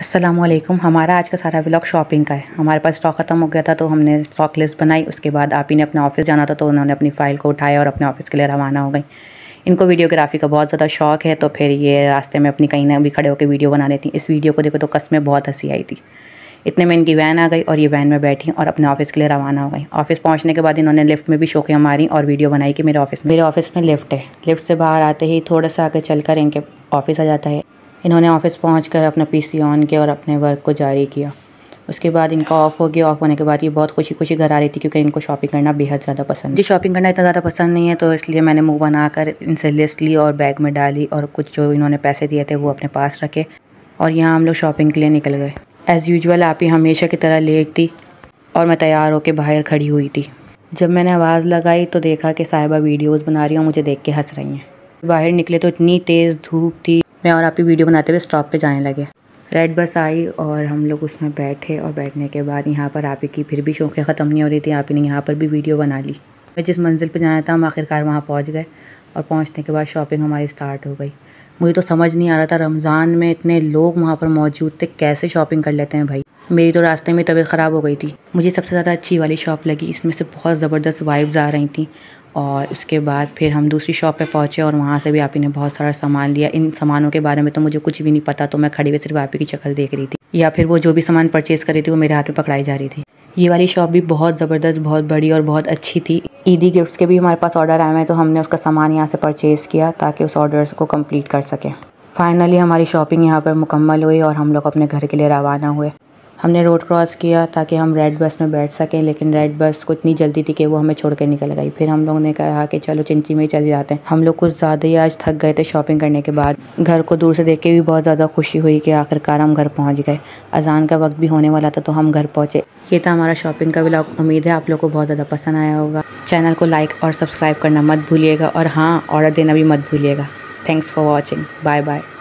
असलम हमारा आज का सारा ब्लॉग शॉपिंग का है हमारे पास स्टॉक ख़त्म हो गया था तो हमने स्टॉक लिस्ट बनाई उसके बाद आप ही ने अपने ऑफिस जाना था तो उन्होंने अपनी फ़ाइल को उठाया और अपने ऑफिस के लिए रवाना हो गई इनको वीडियोग्राफी का बहुत ज़्यादा शौक है तो फिर ये रास्ते में अपनी कहीं ना भी खड़े होकर वीडियो बना लेती इस वीडियो को देखो तो कस में बहुत हंसी आई थी इतने में इनकी वैन आ गई और ये वैन में बैठी और अपने ऑफिस के लिए रवाना हो गई ऑफिस पहुंचने के बाद इन्होंने लिफ्ट में भी शोकियाँ मारी और वीडियो बनाई कि मेरे ऑफिस में मेरे ऑफिस में लिफ्ट है लिफ्ट से बाहर आते ही थोड़ा सा आगे चलकर इनके ऑफिस आ जाता है इन्होंने ऑफिस पहुँच कर अपना पी सी ऑन किया और अपने वर्क को जारी किया उसके बाद इनका ऑफ हो गया ऑफ होने के बाद ये बहुत खुशी खुशी घर आ रही थी क्योंकि इनको शॉपिंग करना बेहद ज़्यादा पसंद जी शॉपिंग करना इतना ज़्यादा पसंद नहीं है तो इसलिए मैंने मुंह बनाकर इनसे लिस्ट ली और बैग में डाली और कुछ जो इन्होंने पैसे दिए थे वो अपने पास रखे और यहाँ हम लोग शॉपिंग के लिए निकल गए एज़ यूजल आप ही हमेशा की तरह लेट थी और मैं तैयार होकर बाहर खड़ी हुई थी जब मैंने आवाज़ लगाई तो देखा कि साहिबा वीडियोज़ बना रही हूँ मुझे देख के हंस रही हैं बाहर निकले तो इतनी तेज़ धूप थी मैं और आप ही वीडियो बनाते हुए स्टॉप पे जाने लगे रेड बस आई और हम लोग उसमें बैठे और बैठने के बाद यहाँ पर आप ही की फिर भी शौक़ें ख़त्म नहीं हो रही थी आप ही ने यहाँ पर भी वीडियो बना ली मैं जिस मंजिल पर जाना था हम आखिरकार वहाँ पहुँच गए और पहुँचने के बाद शॉपिंग हमारी स्टार्ट हो गई मुझे तो समझ नहीं आ रहा था रमज़ान में इतने लोग वहाँ पर मौजूद थे कैसे शॉपिंग कर लेते हैं भाई मेरी तो रास्ते में तबीयत ख़राब हो गई थी मुझे सबसे ज़्यादा अच्छी वाली शॉप लगी इसमें से बहुत ज़बरदस्त वाइब्स आ रही थी और उसके बाद फिर हम दूसरी शॉप पे पहुँचे और वहाँ से भी आप ही ने बहुत सारा सामान लिया इन सामानों के बारे में तो मुझे कुछ भी नहीं पता तो मैं खड़ी हुई सिर्फ आप ही की शक्ल देख रही थी या फिर वो जो भी सामान परचेज़ करी थी वो मेरे हाथ में पकड़ाई जा रही थी ये वाली शॉप भी बहुत ज़बरदस्त बहुत बड़ी और बहुत अच्छी थी ईदी गिफ्ट्स के भी हमारे पास ऑर्डर आए हैं तो हमने उसका सामान यहाँ से परचेज़ किया ताकि उस ऑर्डर को कम्प्लीट कर सकें फाइनली हमारी शॉपिंग यहाँ पर मुकम्मल हुई और हम लोग अपने घर के लिए रवाना हुए हमने रोड क्रॉस किया ताकि हम रेड बस में बैठ सकें लेकिन रेड बस को इतनी जल्दी थी कि वो हमें छोड़ कर निकल गई फिर हम लोगों ने कहा कि चलो चिंची में ही चले जाते हैं हम लोग कुछ ज़्यादा ही आज थक गए थे शॉपिंग करने के बाद घर को दूर से देख के भी बहुत ज़्यादा खुशी हुई कि आखिरकार हम घर पहुँच गए अजान का वक्त भी होने वाला था तो हम घर पहुँचे ये था हमारा शॉपिंग का ब्लॉग उम्मीद है आप लोग को बहुत ज़्यादा पसंद आया होगा चैनल को लाइक और सब्सक्राइब करना मत भूलिएगा और हाँ ऑर्डर देना भी मत भूलिएगा thanks for watching bye bye